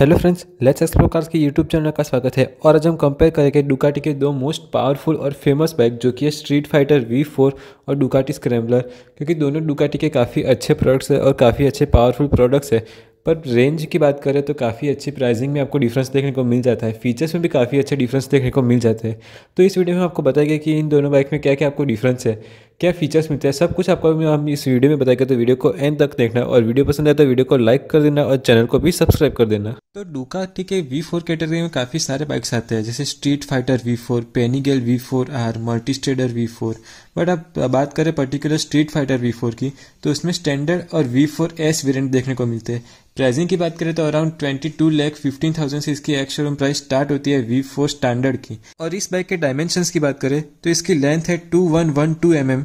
hello friends let's explore cars के YouTube channel का स्वागत है और आज हम कंपेयर करेंगे डुकाटी के दो मोस्ट पावरफुल और फेमस बाइक जो कि है स्ट्रीट फाइटर वी फोर और डुकाटी स्क्रैम्बलर क्योंकि दोनों डुकाटी के काफ़ी अच्छे प्रोडक्ट्स हैं और काफ़ी अच्छे पावरफुल प्रोडक्ट्स है पर रेंज की बात करें तो काफ़ी अच्छी प्राइसिंग में आपको डिफरेंस देखने को मिल जाता है फीचर्स में भी काफ़ी अच्छे डिफरेंस देखने को मिल जाते हैं तो इस वीडियो में आपको बताएगा कि इन दोनों बाइक में क्या क्या आपको डिफरेंस है क्या फीचर्स मिलते हैं सब कुछ आपको हम इस वीडियो में बताएंगे तो वीडियो को एंड तक देखना और वीडियो पसंद आए तो वीडियो को लाइक कर देना और चैनल को भी सब्सक्राइब कर देना तो डुका ठीक है वी फोर कैटेगरी में काफ़ी सारे बाइक्स आते हैं जैसे street fighter V four Panigale V four R Multistrada V four but आप बात करें particular street fighter V four की तो उसमें स्टैंडर्ड और वी फोर एस वेरियंट देखने को मिलते हैं प्राइसिंग की बात करें तो around twenty two lakh fifteen thousand से इसकी एक्स शोरूम प्राइस स्टार्ट होती है वी फोर स्टैंडर्ड की और इस बाइक के डायमेंशन की बात करें तो इसकी लेंथ है two one one two M M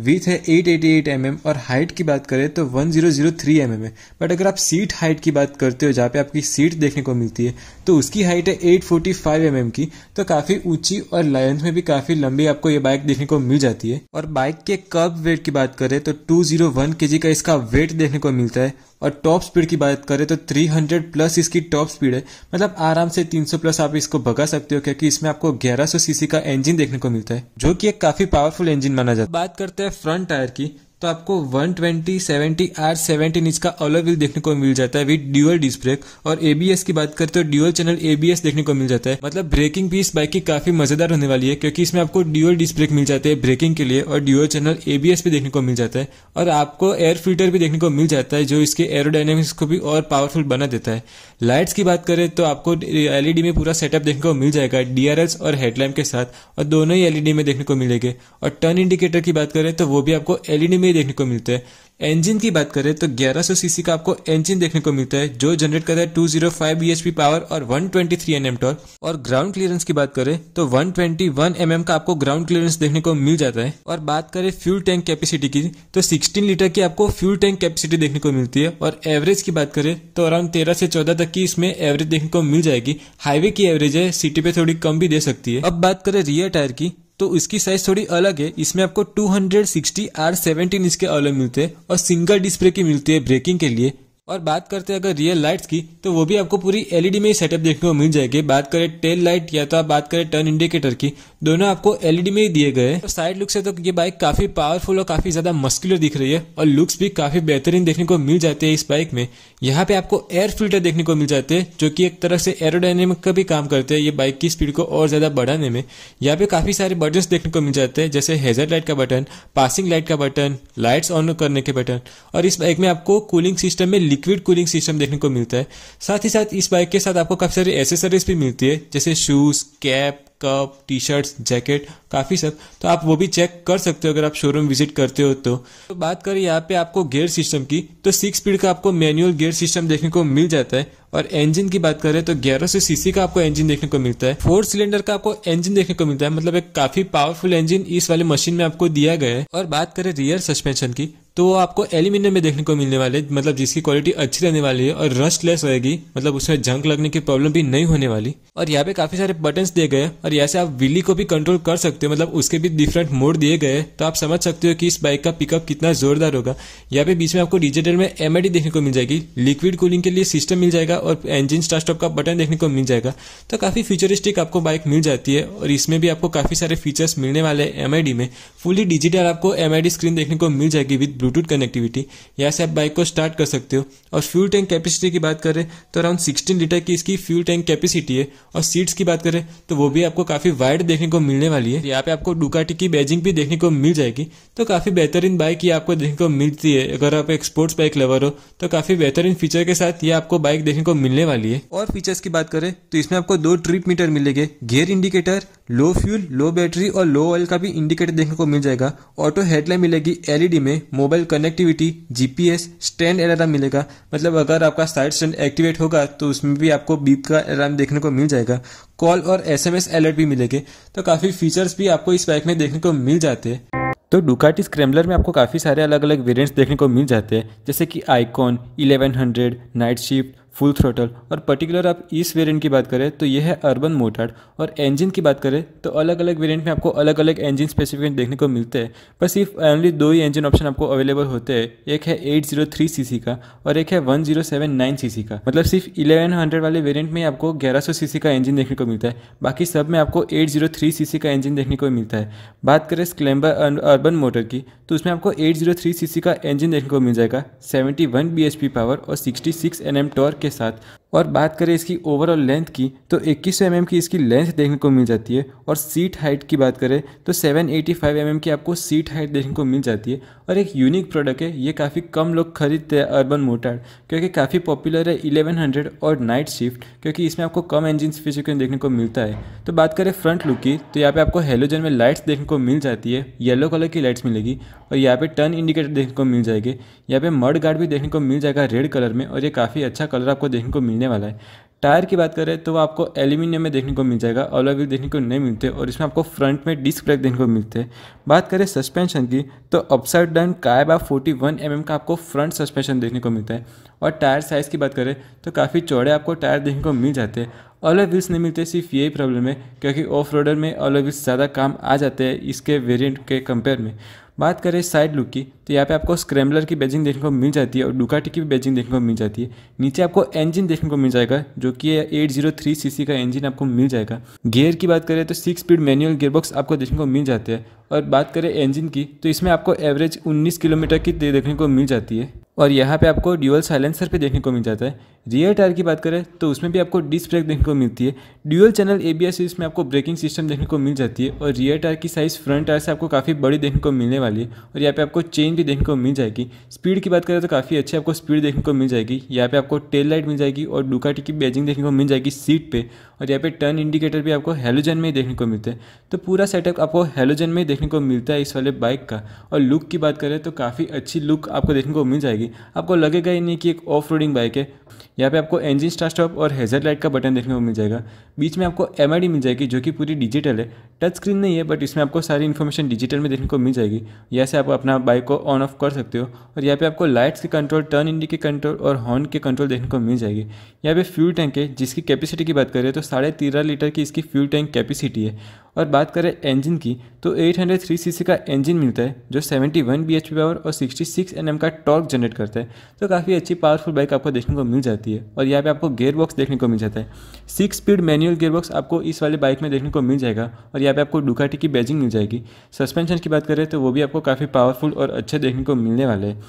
width है 888 एम और हाइट की बात करें तो 1003 एम है बट अगर आप सीट हाइट की बात करते हो जहाँ पे आपकी सीट देखने को मिलती है तो उसकी हाइट है 845 mm की तो काफ़ी ऊंची और लेंथ में भी काफ़ी लंबी आपको ये बाइक देखने को मिल जाती है और बाइक के कब वेट की बात करें तो 201 जी का इसका वेट देखने को मिलता है और टॉप स्पीड की बात करें तो 300 प्लस इसकी टॉप स्पीड है मतलब आराम से 300 प्लस आप इसको भगा सकते हो क्योंकि इसमें आपको 1100 सीसी का इंजन देखने को मिलता है जो कि एक काफी पावरफुल इंजन माना जाता है बात करते है फ्रंट टायर की तो आपको 120, 70 आर 17 इंच का अलग व्हील देखने को मिल जाता है विद ड्यूअल डिस्क ब्रेक और एबीएस की बात करते हो ड्यूअल चैनल एबीएस देखने को मिल जाता है मतलब ब्रेकिंग भी इस बाइक की काफी मजेदार होने वाली है क्योंकि इसमें आपको ड्यूअल डिस्क ब्रेक मिल जाते हैं ब्रेकिंग के लिए और ड्यूअल चैनल एबीएस भी देखने को मिल जाता है और आपको एयर फिल्टर भी देखने को मिल जाता है जो इसके एरोडाइनमिक्स को भी और पावरफुल बना देता है लाइट्स की बात करें तो आपको एलईडी e में पूरा सेटअप देखने को मिल जाएगा डीआरएस और हेडलैम्प के साथ और दोनों ही एलईडी e में देखने को मिलेगा और टर्न इंडिकेटर की बात करें तो वो भी आपको एलईडी e में देखने को मिलते हैं इंजन की बात करें तो 1100 सीसी का आपको इंजन देखने को मिलता है जो जनरेट करता है 205 बीएचपी पावर और 123 एनएम टॉर्क और ग्राउंड क्लीयरेंस की बात करें तो 121 ट्वेंटी एमएम का आपको ग्राउंड क्लीयरेंस देखने को मिल जाता है और बात करें फ्यूल टैंक कैपेसिटी की तो 16 लीटर की आपको फ्यूल टैंक कैपेसिटी देखने को मिलती है और एवरेज की बात करें तो अराउंड तेरह से चौदह तक की इसमें एवरेज देखने को मिल जाएगी हाईवे की एवरेज है सिटी पे थोड़ी कम भी दे सकती है अब बात करें रियर टायर की तो इसकी साइज थोड़ी अलग है इसमें आपको 260 आर 17 इसके अलग मिलते हैं और सिंगल डिस्प्ले की मिलती है ब्रेकिंग के लिए और बात करते हैं अगर रियल लाइट्स की तो वो भी आपको पूरी एलईडी में ही सेटअप देखने को मिल जाएगी बात करें टेल लाइट या तो आप बात करें टर्न इंडिकेटर की दोनों आपको एलईडी में ही दिए गए तो साइड लुक से तो ये बाइक काफी पावरफुल और काफी ज्यादा मस्कुलर दिख रही है और लुक्स भी काफी बेहतरीन देखने को मिल जाते हैं इस बाइक में यहाँ पे आपको एयर फिल्टर देखने को मिल जाते हैं जो की एक तरह से एरोडाइनेमिक का भी काम करते हैं ये बाइक की स्पीड को और ज्यादा बढ़ाने में यहाँ पे काफी सारे बटन देखने को मिल जाते हैं जैसे हेजर लाइट का बटन पासिंग लाइट का बटन लाइट्स ऑन करने के बटन और इस बाइक में आपको कूलिंग सिस्टम में लिक्विड कूलिंग सिस्टम देखने को मिलता है साथ ही साथ इस बाइक के साथ आपको काफ़ी सारी एसेसरीज भी मिलती है जैसे shoes cap cup T shirt jacket काफ़ी सब तो आप वो भी चेक कर सकते हो अगर आप शोरूम विजिट करते हो तो, तो बात करें यहाँ पे आपको गियर सिस्टम की तो सिक्स स्पीड का आपको मैनुअल गियर सिस्टम देखने को मिल जाता है और इंजन की बात करें तो ग्यारह सौ सीसी का आपको इंजन देखने को मिलता है फोर सिलेंडर का आपको इंजन देखने को मिलता है मतलब एक काफी पावरफुल इंजन इस वाली मशीन में आपको दिया गया है और बात करें रियर सस्पेंशन की तो वो आपको एल्यूमिनियम में देखने को मिलने वाले मतलब जिसकी क्वालिटी अच्छी रहने वाली है और रस्ट लेस रहेगी मतलब उसमें जंक लगने की प्रॉब्लम भी नहीं होने वाली और यहाँ पे काफी सारे बटन दिए गए और यहाँ से आप विली को भी कंट्रोल कर सकते हो मतलब उसके भी डिफरेंट मोड दिए गए तो आप समझ सकते हो कि इस बाइक का पिकअप कितना जोरदार होगा यहाँ पे बीच में आपको डिजिटल में एम देखने को मिल जाएगी लिक्विड कूलिंग के लिए सिस्टम मिल जाएगा और इंजन स्टॉप का बटन देखने को मिल जाएगा तो काफी फ्यूचरिस्टिक आपको बाइक मिल जाती है और इसमें भी आपको काफी सारे फीचर्स मिलने वाले एमआईडी में फुली डिजिटल आपको एम स्क्रीन देखने को मिल जाएगी विद ब्लूटूथ कनेक्टिविटी यहाँ से आप बाइक को स्टार्ट कर सकते हो और फ्यूल टैंक कैपेसिटी की बात करें तो अराउंड सिक्सटीन लीटर की इसकी फ्यूल टैंक कैपेसिटी है और सीट्स की बात करें तो वो भी आपको काफ़ी वाइड देखने को मिलने वाली है यहाँ पे आपको डुकाटी की बैजिंग भी देखने को मिल जाएगी तो काफ़ी बेहतरीन बाइक ये आपको देखने को मिलती है अगर आप एक स्पोर्ट्स बाइक लवर हो तो काफ़ी बेहतरीन फीचर के साथ ये आपको बाइक देखने को मिलने वाली है और फीचर्स की बात करें तो इसमें आपको दो ट्रिप मीटर मिलेंगे gear indicator low fuel low battery और लो ऑयल का भी इंडिकेटर देखने को मिल जाएगा ऑटो हेडलाइट मिलेगी एलईडी में mobile connectivity GPS stand alarm मिलेगा मतलब अगर आपका साइड स्टैंड एक्टिवेट होगा तो उसमें भी आपको बीप का अलार्म देखने को मिल जाएगा कॉल और एसएमएस अलर्ट भी मिलेंगे तो काफी फीचर्स भी आपको इस बाइक में देखने को मिल जाते हैं तो डुकाटी स्क्रैम्बलर में आपको काफ़ी सारे अलग अलग वेरिएंट्स देखने को मिल जाते हैं जैसे कि Icon 1100, Night Shift Full Throttle और पर्टिकुलर आप इस वेरिएंट की बात करें तो यह है अर्बन मोटार्ड और इंजन की बात करें तो अलग अलग वेरिएंट में आपको अलग अलग इंजन स्पेसिफिकेशन देखने को मिलते हैं पर सिर्फ ओनली दो ही इंजन ऑप्शन आपको अवेलेबल होते हैं एक है eight zero three C C का और एक है one zero seven nine C C का मतलब सिर्फ इलेवन हंड्रेड वाले वेरियंट में आपको ग्यारह सौ सी सी का इंजन देखने को मिलता है बाकी सब में आपको eight zero three C C का इंजन देखने को मिलता है बात करें स्क्लेम्बर अर्बन मोटर की तो उसमें आपको eight zero three C C का इंजन देखने को मिल जाएगा seventy one B H P power और sixty six N M torque आपके साथ और बात करें इसकी ओवरऑल लेंथ की तो इक्कीस सौ mm की इसकी लेंथ देखने को मिल जाती है और सीट हाइट की बात करें तो 785 mm की आपको सीट हाइट देखने को मिल जाती है और एक यूनिक प्रोडक्ट है ये काफ़ी कम लोग खरीदते हैं अर्बन मोटर क्योंकि काफ़ी पॉपुलर है 1100 और नाइट शिफ्ट क्योंकि इसमें आपको कम इंजिन फिजिकल देखने को मिलता है तो बात करें फ्रंट लुक की तो यहाँ पर आपको हेलोजन में लाइट्स देखने को मिल जाती है येलो कलर की लाइट्स मिलेगी और यहाँ पे टर्न इंडिकेटर देखने को मिल जाएगी यहाँ पे मड गार्ड भी देखने को मिल जाएगा रेड कलर में और ये काफ़ी अच्छा कलर आपको देखने को मिलने मिलने वाला है टायर की बात करें तो वो आपको एल्यूमिनियम में देखने को मिल जाएगा और अलग देखने को नहीं मिलते और इसमें आपको फ्रंट में डिस्क ब्रेक देखने को मिलते हैं बात करें सस्पेंशन की तो upside down Kayaba 41 one mm का आपको फ्रंट सस्पेंशन देखने को मिलता है और टायर साइज़ की बात करें तो काफ़ी चौड़े आपको टायर देखने को मिल जाते हैं अलग व्हील्स नहीं मिलते सिर्फ यही प्रॉब्लम है क्योंकि ऑफ रोडर में अलग व्हील्स ज़्यादा काम आ जाते हैं इसके वेरिएंट के कंपेयर में बात करें साइड लुक की तो यहाँ पे आपको स्क्रैम्बलर की बैजिंग देखने को मिल जाती है और डुकाटी की भी बैजिंग देखने को मिल जाती है नीचे आपको इंजन देखने को मिल जाएगा जो कि एट जीरो थ्री सीसी का इंजन आपको मिल जाएगा गियर की बात करें तो सिक्स स्पीड मैनुअल गियरबॉक्स आपको देखने को मिल जाते हैं और बात करें इंजन की तो इसमें आपको एवरेज 19 किलोमीटर की देखने को मिल जाती है और यहाँ पे आपको ड्यूअल साइलेंसर पे देखने को मिल जाता है रियर टायर की बात करें तो उसमें भी आपको डिस्क ब्रेक देखने को मिलती है ड्यूअल चैनल एबीएस इसमें आपको ब्रेकिंग सिस्टम देखने को मिल जाती है और रियर टायर की साइज़ फ्रंट टायर से आपको काफ़ी बड़ी देखने को मिलने वाली है और यहाँ पे आपको चेन भी देखने को मिल जाएगी स्पीड की बात करें तो काफ़ी अच्छी आपको स्पीड देखने को मिल जाएगी यहाँ पे आपको टेल लाइट मिल जाएगी और डुकाटी की बैजिंग देखने को मिल जाएगी सीट पर और यहाँ पर टर्न इंडिकेटर भी आपको हेलोजन में ही देखने को मिलता है तो पूरा सेटअप आपको हेलोजन में देखने को मिलता है इस वाले बाइक का और लुक की बात करें तो काफ़ी अच्छी लुक आपको देखने को मिल जाएगी जाएगी आपको लगेगा ही नहीं कि एक ऑफ रोडिंग बाइक है यहाँ पे आपको इंजन स्टार्ट स्टॉप और हेजर लाइट का बटन देखने को मिल जाएगा बीच में आपको एम मिल जाएगी जो कि पूरी डिजिटल है टच स्क्रीन नहीं है बट इसमें आपको सारी इन्फॉर्मेशन डिजिटल में देखने को मिल जाएगी यहाँ से आप अपना बाइक को ऑन ऑफ कर सकते हो और यहाँ पे आपको लाइट्स के कंट्रोल टर्न इंडी के कंट्रोल और हॉर्न के कंट्रोल देखने को मिल जाएगी यहाँ पे फ्यूल टैंक है जिसकी कैपेसिटी की बात करें तो साढ़े तेरह लीटर की इसकी फ्यूल टैंक कैपेसिटी है और बात करें इंजन की तो एट हंड्रेड का इंजन मिलता है जो सेवेंटी वन पावर और सिक्सटी सिक्स का टॉर्क जनरेट एक्सेलरेट करता है तो काफ़ी अच्छी पावरफुल बाइक आपको देखने को मिल जाती है और यहाँ पे आपको गेयर बॉक्स देखने को मिल जाता है six speed manual gear box आपको इस वाले बाइक में देखने को मिल जाएगा और यहाँ पे आपको डुकाटी की बैजिंग मिल जाएगी सस्पेंशन की बात करें तो वो भी आपको काफ़ी पावरफुल और अच्छे देखने को मिलने वाले हैं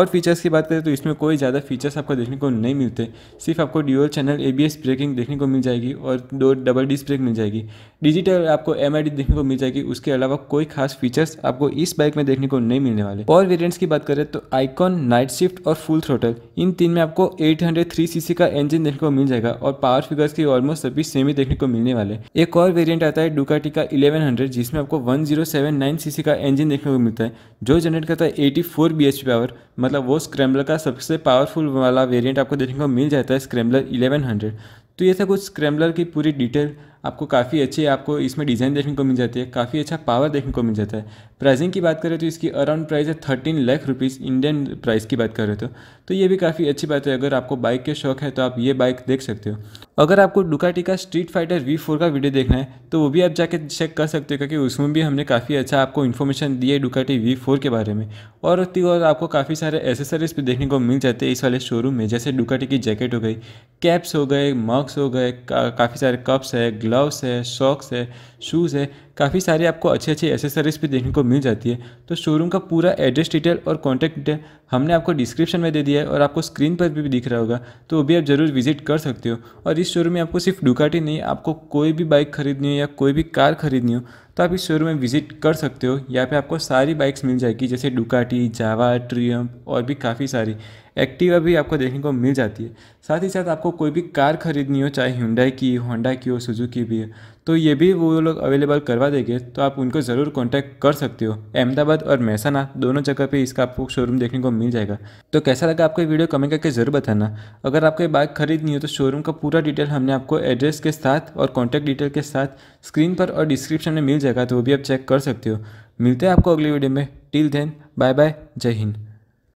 और फीचर्स की बात करें तो इसमें कोई ज़्यादा फीचर्स आपको देखने को नहीं मिलते सिर्फ आपको ड्यूअल चैनल ए ब्रेकिंग देखने को मिल जाएगी और दो डबल डिस्क ब्रेक मिल जाएगी डिजिटल आपको एम देखने को मिल जाएगी उसके अलावा कोई खास फीचर्स आपको इस बाइक में देखने को नहीं मिलने वाले और वेरियंट्स की बात करें तो आइकॉन नाइट शिफ्ट और फुल थ्रोटल इन तीन में आपको 803 सीसी का इंजन देखने को मिल जाएगा और पावर फिगर्स की ऑलमोस्ट सभी सेम ही देखने को मिलने वाले एक और वेरियंट आता है डुकाटी का 1100 जिसमें आपको 1079 सीसी का इंजन देखने को मिलता है जो जनरेट करता है एटी फोर पावर मतलब वो स्क्रैम्बलर का सबसे पावरफुल वाला वेरियंट आपको देखने को मिल जाता है स्क्रैम्बलर इलेवन तो ये था कुछ स्क्रैम्बलर की पूरी डिटेल आपको काफ़ी अच्छी आपको इसमें डिज़ाइन देखने को मिल जाती है काफ़ी अच्छा पावर देखने को मिल जाता है प्राइसिंग की बात करें तो इसकी अराउंड प्राइस है thirteen lakh rupees Indian price की बात करें तो तो ये भी काफ़ी अच्छी बात है अगर आपको बाइक के शौक है तो आप ये बाइक देख सकते हो अगर आपको डुकाटी का स्ट्रीट फाइटर वी फोर का वीडियो देखना है तो वो भी आप जाके चेक कर सकते हो क्योंकि उसमें भी हमने काफ़ी अच्छा आपको इन्फॉर्मेशन दी है डुकाटी वी फोर के बारे में और और आपको काफ़ी सारे एसेसरीज भी देखने को मिल जाते हैं इस वाले शोरूम में जैसे डुकाटी की जैकेट हो गई कैप्स हो गए मग्स हो गए का, काफ़ी सारे कप्स है ग्लव्स है सॉक्स है शूज़ है काफ़ी सारे आपको अच्छे अच्छी एसेसरीज भी देखने को मिल जाती है तो शोरूम का पूरा एड्रेस डिटेल और कॉन्टैक्ट डिटेल हमने आपको डिस्क्रिप्शन में दे दिया है और आपको स्क्रीन पर भी दिख रहा होगा तो वो भी आप ज़रूर विजिट कर सकते हो और इस शोरूम में आपको सिर्फ डुकाटी नहीं आपको कोई भी बाइक खरीदनी हो या कोई भी कार खरीदनी हो तो आप इस शोरूम में विजिट कर सकते हो यहाँ पे आपको सारी बाइक्स मिल जाएगी जैसे डुकाटी जावा ट्रियम और भी काफ़ी सारी एक्टिवा भी आपको देखने को मिल जाती है साथ ही साथ आपको कोई भी कार खरीदनी हो चाहे हिंडाई की होंडा की हो सुजुकी भी हो तो ये भी वो लोग अवेलेबल करवा देंगे तो आप उनको ज़रूर कॉन्टैक्ट कर सकते हो अहमदाबाद और महसाना दोनों जगह पे इसका आपको शोरूम देखने को मिल जाएगा तो कैसा लगा आपको वीडियो कमेंट करके ज़रूर बताना अगर आपको बाइक खरीदनी हो तो शोरूम का पूरा डिटेल हमने आपको एड्रेस के साथ और कॉन्टैक्ट डिटेल के साथ स्क्रीन पर और डिस्क्रिप्शन में मिल जाएगा तो वो भी आप चेक कर सकते हो मिलते हैं आपको अगली वीडियो में टिल देन बाय बाय जय हिंद